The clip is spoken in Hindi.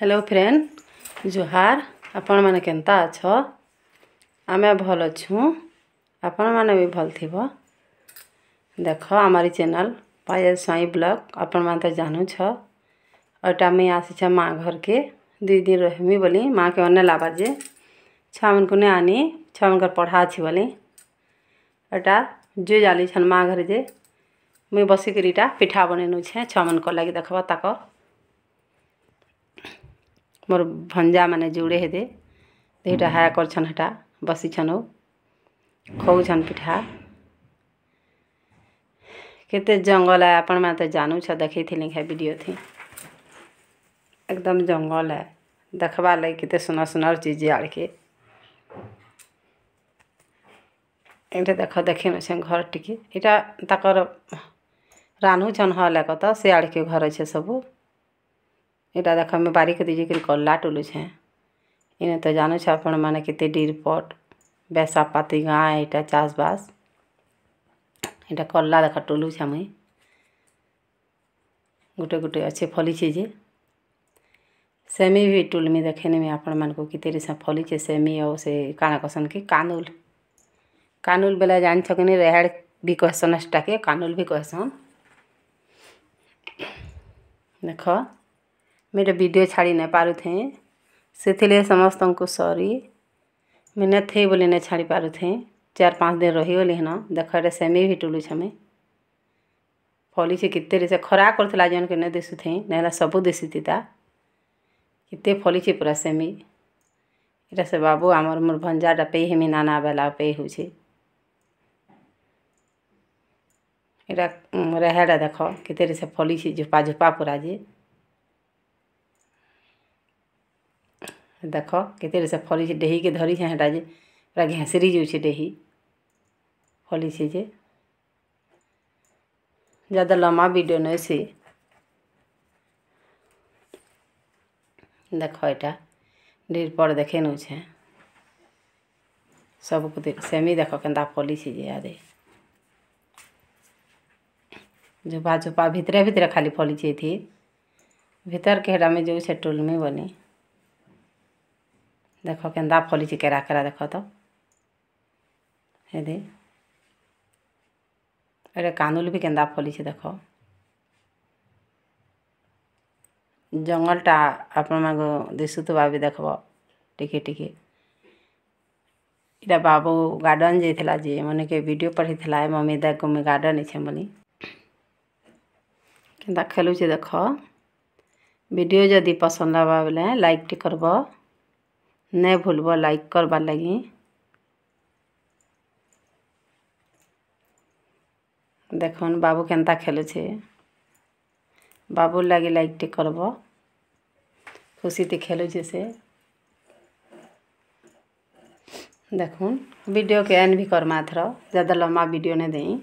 हेलो फ्रेंड जुहार आपण मैंने के आम भल अच्छु आपण मैंने भी भल थ देख आमारी चैनल पायल स्वाई ब्लग आपण मैं तो जानूछ ओटा मुई आसीछ माँ घर के दुई दिन रहमी बोली माँ के अन्न लाबा जे छुआ मन को नहीं आनी छुआ मन पढ़ा अच्छी बोली एटा जो जाली छन माँ घर जे मुई बसिकीटा पिठा बन छुआ मन लगे देखो ताकर मोर भंजा मैंने जोड़े हेदे देखा हाय कर बसीछन खौछन पिठा के जंगल है आपण तो जानू छ देखे थी लिखे वीडियो थी एकदम जंगल है देखवा लगे के सुनर सुनर चीज आड़ के ये देख देखी ना घर टिके ये रानुन हल एक तो सियाड़ के घर अच्छे सबू इटा देख मैं बारिक दीजिए कल्ला टुलुछे इन तो जानु आपने के डीरपट बेसा पाती गाँ या चाषवास इटा कल्ला देख टुलुछे मुई गोटे गोटे अच्छे फलीचे जे सेमी भी टुलमी देखे नहीं आपण मानक फलीचे सेमी और से काना कसन कि कानुल कानुल बेले जान छ कि रेहाड़ भी कहसन एक्सटा के कानुल भी कहसन देख मेरे वीडियो छाड़ी नहीं पारू थे से समस्त को सरी मैंने नहीं थे बोली नहीं छाड़ी पारू थे चार पाँच दिन रही गली हेन देख ये सेमी भी टुलू छमे फली से कितने से खरा कर जन के नहीं दिशु थे नहीं सब दिशुति कितने फली से पूरा सेमी इटा से बाबू आम मोर भंजाटा पे हेमी नाना बेला पे हो इरा देख कितने से फली से झुपा झुपा पूरा जे ଦେଖ କେତେବେଳେ ସେ ଫଳିଛି ଡେହିକେ ଧରିଛେ ହେଟା ଯେ ପୁରା ଘେଁସିରି ଯାଉଛେ ଡେହି ଫଳିଛେ ଯେ ज़्यादा लम्बा वीडियो नहीं सी देख यहाँ ढेर पर देखे नौछे सब सेमी देख के फली सी आदे झुपा झोपा भितरे भितरे खाली फली थी भीतर के हेटा में जो से टुलमी बनी ଦେଖ କେନ୍ତା ଫଲିଛି କେରା କେରା ଦେଖ ତ ହେଦି ଏଇଟା କାନ୍ଦୁଲ ବି କେନ୍ତା ଫଲିଛି ଦେଖ ଜଙ୍ଗଲଟା ଆପଣମାନଙ୍କୁ ଦିଶୁଥିବା ବି ଦେଖବ ଟିକେ ଟିକେ ଇଟା ବାବୁ ଗାର୍ଡ଼ନ୍ ଯାଇଥିଲା ଯେ କେ ଭିଡ଼ିଓ ପଠେଇଥିଲା ଏ ମମି ଦେଖ ମୁଇଁ ଗାର୍ଡ଼ନ୍ ଇଛେ ବୋଲି କେନ୍ତା ଖେଲୁଛେ ଦେଖ ଭିଡ଼ିଓ ଯଦି ପସନ୍ଦ ହେବା ବେଲେ ଲାଇକ୍ଟି କରବ ନାଇଁ ଭୁଲ୍ବ ଲାଇକ୍ କର୍ବାର୍ ଲାଗି ଦେଖୁନ୍ ବାବୁ କେନ୍ତା ଖେଲୁଛେ ବାବୁର୍ ଲାଗି ଲାଇକ୍ଟେ କର୍ବ ଖୁସିତେ ଖେଲୁଛେ ସେ ଦେଖୁନ୍ ଭିଡ଼ିଓକେ ଏନ୍ ବି କର୍ମା ଏଥର ଜ୍ୟାଦା ଲମ୍ବା ଭିଡ଼ିଓ ନାଇଁ ଦେଇ